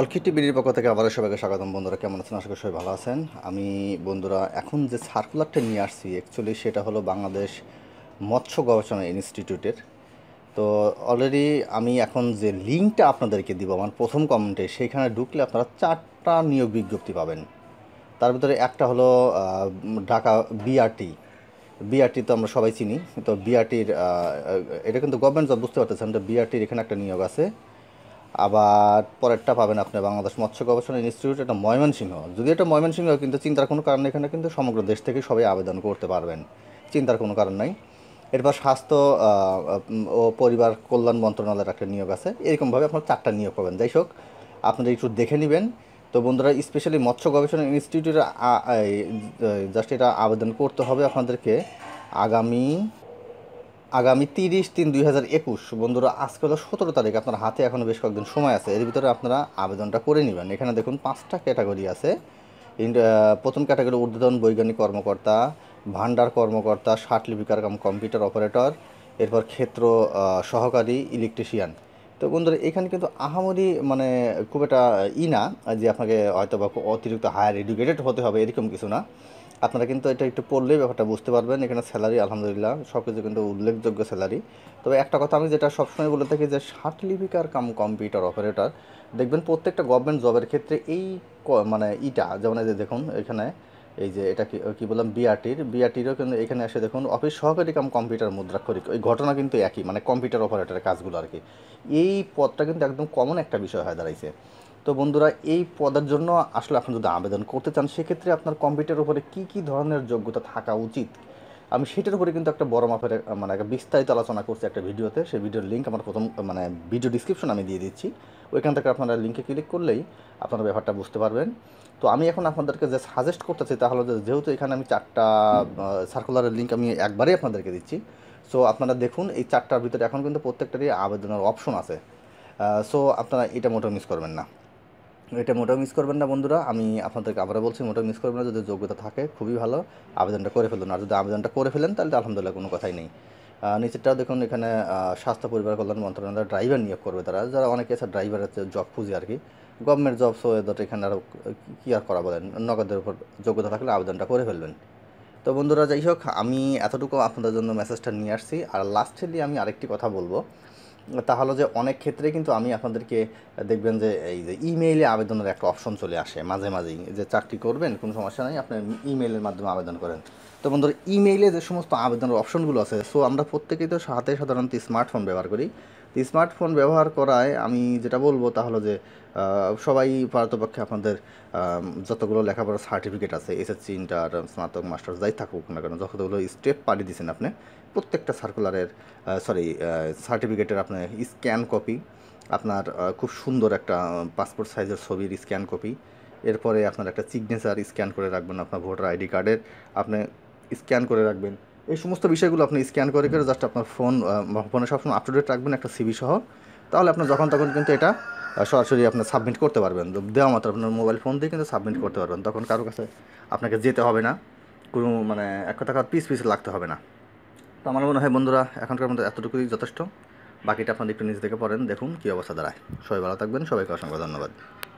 অলকি টিভির পক্ষ থেকে আবারও সবাইকে স্বাগতম বন্ধুরা কেমন আছেন আশা করি সবাই ভালো আছেন আমি বন্ধুরা এখন যে সার্কুলারটা নিয়ে আসছি অ্যাকচুয়ালি সেটা হলো বাংলাদেশ মৎস্য গবেষণা ইনস্টিটিউটের তো অলরেডি আমি এখন যে লিঙ্কটা আপনাদেরকে দিব আমার প্রথম কমেন্টে সেইখানে ঢুকলে আপনারা চারটা নিয়োগ বিজ্ঞপ্তি পাবেন তার ভিতরে একটা হলো ঢাকা বিআরটি বিআরটি তো আমরা সবাই চিনি তো বিআরটির এটা কিন্তু গভর্নমেন্ট জব বুঝতে পারতেছেন তো বিআরটির এখানে একটা নিয়োগ আছে আবার পরেরটা পাবেন আপনি বাংলাদেশ মৎস্য গবেষণা ইনস্টিটিউট এটা ময়মনসিংহ যদি এটা ময়মনসিংহ কিন্তু চিন্তার কোনো কারণ এখানে কিন্তু সমগ্র দেশ থেকে সবাই আবেদন করতে পারবেন চিন্তার কোনো কারণ নাই এরপর স্বাস্থ্য ও পরিবার কল্যাণ মন্ত্রণালয়ের একটা নিয়োগ আছে এরকমভাবে আপনার চারটা নিয়োগ পাবেন যাই হোক আপনারা একটু দেখে নেবেন তো বন্ধুরা স্পেশালি মৎস্য গবেষণা ইনস্টিটিউটের জাস্ট এটা আবেদন করতে হবে আপনাদেরকে আগামী আগামী তিরিশ তিন দুই হাজার একুশ বন্ধুরা আজকে হলো সতেরো তারিখ আপনার হাতে এখনও বেশ কয়েকদিন সময় আছে এর ভিতরে আপনারা আবেদনটা করে নেবেন এখানে দেখুন পাঁচটা ক্যাটাগরি আছে প্রথম ক্যাটাগরি ঊর্ধ্বতন বৈজ্ঞানিক কর্মকর্তা ভান্ডার কর্মকর্তা সার্টিফিকার লিপিকার কম্পিউটার অপারেটর এরপর ক্ষেত্র সহকারী ইলেকট্রিশিয়ান তো বন্ধুরা এখানে কিন্তু আহামরি মানে খুব একটা ই না যে আপনাকে হয়তো বা অতিরিক্ত হায়ার এডুকেটেড হতে হবে এরকম কিছু না আপনারা কিন্তু এটা একটু পড়লেই ব্যাপারটা বুঝতে পারবেন এখানে স্যালারি আলহামদুলিল্লাহ সব কিছু কিন্তু উল্লেখযোগ্য স্যালারি তবে একটা কথা আমি যেটা সবসময় বলে থাকি যে সার্টিফিকার কাম কম্পিউটার অপারেটর দেখবেন প্রত্যেকটা গভর্নমেন্ট জবের ক্ষেত্রে এই মানে ইটা যেমন দেখুন এখানে এই যে এটা কি বললাম বিআরটির বিআরটিরও কিন্তু এখানে এসে দেখুন অফিস সহকারী কাম কম্পিউটার মুদ্রাক্ষরিক ওই ঘটনা কিন্তু একই মানে কম্পিউটার অপারেটরের কাজগুলো আর কি এই পদটা কিন্তু একদম কমন একটা বিষয় হয়ে দাঁড়াইছে তো বন্ধুরা এই পদের জন্য আসলে আপনি যদি আবেদন করতে চান সেক্ষেত্রে আপনার কম্পিউটার উপরে কি কি ধরনের যোগ্যতা থাকা উচিত আমি সেটার উপরে কিন্তু একটা বড় মাপের মানে একটা বিস্তারিত আলোচনা করছি একটা ভিডিওতে সেই ভিডিওর লিঙ্ক আমার প্রথম মানে ভিডিও ডিসক্রিপশন আমি দিয়ে দিচ্ছি ওইখান থেকে আপনারা লিঙ্কে ক্লিক করলেই আপনারা ব্যাপারটা বুঝতে পারবেন তো আমি এখন আপনাদেরকে যে সাজেস্ট করতে চাই তাহলে যেহেতু এখানে আমি চারটা সার্কুলারের লিঙ্ক আমি একবারেই আপনাদেরকে দিচ্ছি সো আপনারা দেখুন এই চারটার ভিতরে এখন কিন্তু প্রত্যেকটারই আবেদনের অপশন আছে সো আপনারা এটা মোটেও মিস করবেন না এটা মোটেও মিস করবেন না বন্ধুরা আমি আপনাদেরকে আবারও বলছি মোটেও মিস করবেন না যদি যোগ্যতা থাকে খুবই ভালো আবেদনটা করে ফেলুন আর যদি আবেদনটা করে ফেলেন তাহলে আলহামদুলিল্লাহ কোনো কথাই নেই নিচেরটাও দেখুন এখানে স্বাস্থ্য পরিবার কল্যাণ মন্ত্রণালয় ড্রাইভার নিয়োগ করবে তারা যারা অনেকে আছে ড্রাইভার আছে জব খুঁজে আর কি গভর্নমেন্ট জব সো এদের এখানে আরও কী আর করা বলেন নগদের উপর যোগ্যতা থাকলে আবেদনটা করে ফেলবেন তো বন্ধুরা যাই হোক আমি এতটুকু আপনাদের জন্য মেসেজটা নিয়ে আসছি আর লাস্টলি আমি আরেকটি কথা বলবো তাহলে যে অনেক ক্ষেত্রে কিন্তু আমি আপনাদেরকে দেখবেন যে এই যে ইমেইলে আবেদনের একটা অপশন চলে আসে মাঝে মাঝেই যে চাকরি করবেন কোনো সমস্যা নেই আপনি ইমেইলের মাধ্যমে আবেদন করেন তো বন্ধুরা ইমেইলে যে সমস্ত আবেদনের অপশনগুলো আছে সো আমরা প্রত্যেকেই তো হাতে সাধারণত স্মার্টফোন ব্যবহার করি স্মার্টফোন ব্যবহার করায় আমি যেটা বলবো তা হলো যে সবাই পারতপক্ষে আপনাদের যতগুলো লেখাপড়ার সার্টিফিকেট আছে এসএসসি ইন্টার স্নাতক মাস্টার্স যাই থাকুক না কেন যতগুলো স্টেপ পাঠিয়ে দিয়েছেন আপনি প্রত্যেকটা সার্কুলারের সরি সার্টিফিকেটের আপনার স্ক্যান কপি আপনার খুব সুন্দর একটা পাসপোর্ট সাইজের ছবির স্ক্যান কপি এরপরে আপনার একটা সিগনেচার স্ক্যান করে রাখবেন আপনার ভোটার আইডি কার্ডের আপনি স্ক্যান করে রাখবেন এই সমস্ত বিষয়গুলো আপনি স্ক্যান করে করে জাস্ট আপনার ফোন ফোনে সবসময় আপ টু ডেট রাখবেন একটা সিবি সহ তাহলে আপনার যখন তখন কিন্তু এটা সরাসরি আপনার সাবমিট করতে পারবেন দেওয়া মাত্র আপনার মোবাইল ফোন দিয়ে কিন্তু সাবমিট করতে পারবেন তখন কারো কাছে আপনাকে যেতে হবে না কোনো মানে এক কথা পিস পিস লাগতে হবে না তো আমার মনে হয় বন্ধুরা এখনকার মধ্যে এতটুকুই যথেষ্ট বাকিটা আপনাদের একটু নিজে থেকে পড়েন দেখুন কী অবস্থা দাঁড়ায় সবাই ভালো থাকবেন সবাইকে অসংখ্য ধন্যবাদ